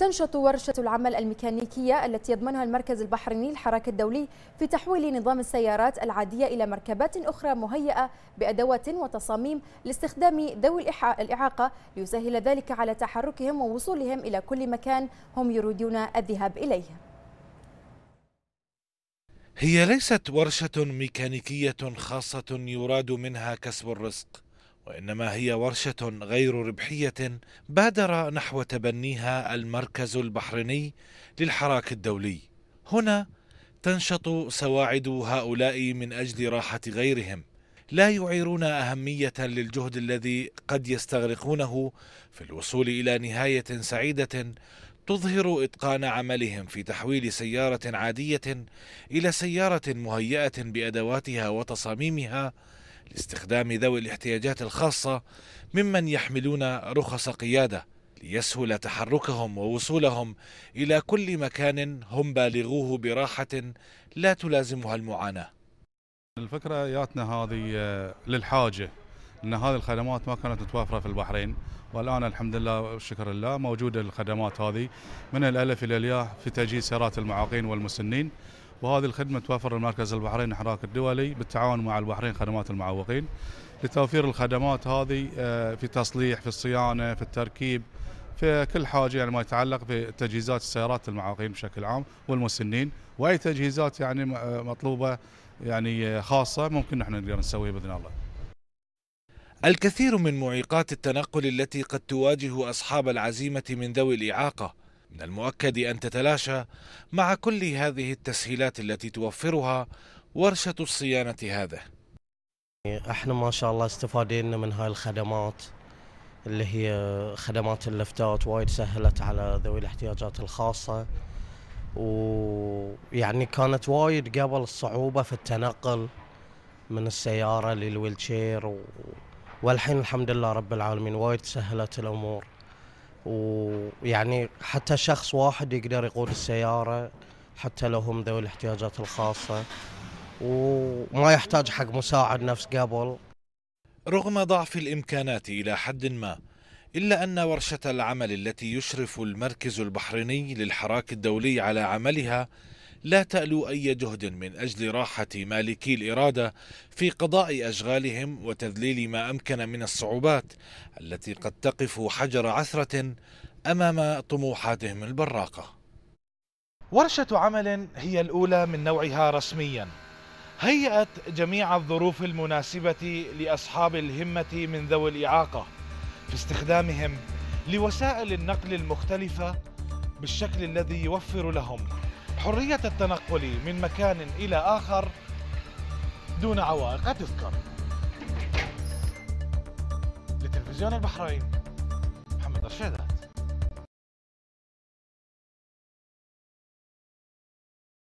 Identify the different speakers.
Speaker 1: تنشط ورشة العمل الميكانيكية التي يضمنها المركز البحريني الحراك الدولي في تحويل نظام السيارات العادية إلى مركبات أخرى مهيئة بأدوات وتصاميم لاستخدام ذوي الإعاقة ليسهل ذلك على تحركهم ووصولهم إلى كل مكان هم يريدون الذهاب إليه
Speaker 2: هي ليست ورشة ميكانيكية خاصة يراد منها كسب الرزق وانما هي ورشه غير ربحيه بادر نحو تبنيها المركز البحريني للحراك الدولي هنا تنشط سواعد هؤلاء من اجل راحه غيرهم لا يعيرون اهميه للجهد الذي قد يستغرقونه في الوصول الى نهايه سعيده تظهر اتقان عملهم في تحويل سياره عاديه الى سياره مهيئه بادواتها وتصاميمها لاستخدام ذوي الاحتياجات الخاصة ممن يحملون رخص قيادة ليسهل تحركهم ووصولهم إلى كل مكان هم بالغوه براحة لا تلازمها المعاناة
Speaker 3: الفكرة جاتنا هذه آه، للحاجة ان هذه الخدمات ما كانت متوفره في البحرين والان الحمد لله والشكر لله موجوده الخدمات هذه من الالف الى الياء في تجهيز سيارات المعاقين والمسنين وهذه الخدمة توفر المركز البحريني الحراك الدولي بالتعاون مع البحرين خدمات المعوقين لتوفير الخدمات هذه آه، في تصليح في الصيانة في التركيب في كل حاجة يعني ما يتعلق بتجهيزات السيارات المعاقين بشكل عام والمسنين وأي تجهيزات يعني آه، مطلوبة يعني آه، خاصة ممكن نحن نقدر نسويها بإذن الله الكثير
Speaker 2: من معيقات التنقل التي قد تواجه أصحاب العزيمة من ذوي الإعاقة من المؤكد أن تتلاشى مع كل هذه التسهيلات التي توفرها
Speaker 1: ورشة الصيانة هذا احنا ما شاء الله استفادينا من هاي الخدمات اللي هي خدمات اللفتات وايد سهلت على ذوي الاحتياجات الخاصة ويعني كانت وايد قبل الصعوبة في التنقل من السيارة للويلتشير و... والحين الحمد لله رب العالمين وايد سهلت الأمور ويعني حتى شخص واحد يقدر يقود السيارة حتى لو هم ذوي الاحتياجات الخاصة وما يحتاج حق مساعد نفس قبل رغم ضعف الإمكانات
Speaker 2: إلى حد ما إلا أن ورشة العمل التي يشرف المركز البحريني للحراك الدولي على عملها لا تألو أي جهد من أجل راحة مالكي الإرادة في قضاء أشغالهم وتذليل ما أمكن من الصعوبات التي قد تقف حجر عثرة أمام طموحاتهم البراقة ورشة عمل هي الأولى من نوعها رسمياً هيأت جميع الظروف المناسبة لأصحاب الهمة من ذوي الإعاقة في استخدامهم لوسائل النقل المختلفة بالشكل الذي يوفر لهم حرية التنقل من مكان إلى آخر دون عوائق تذكر لتلفزيون البحرين محمد رشيدات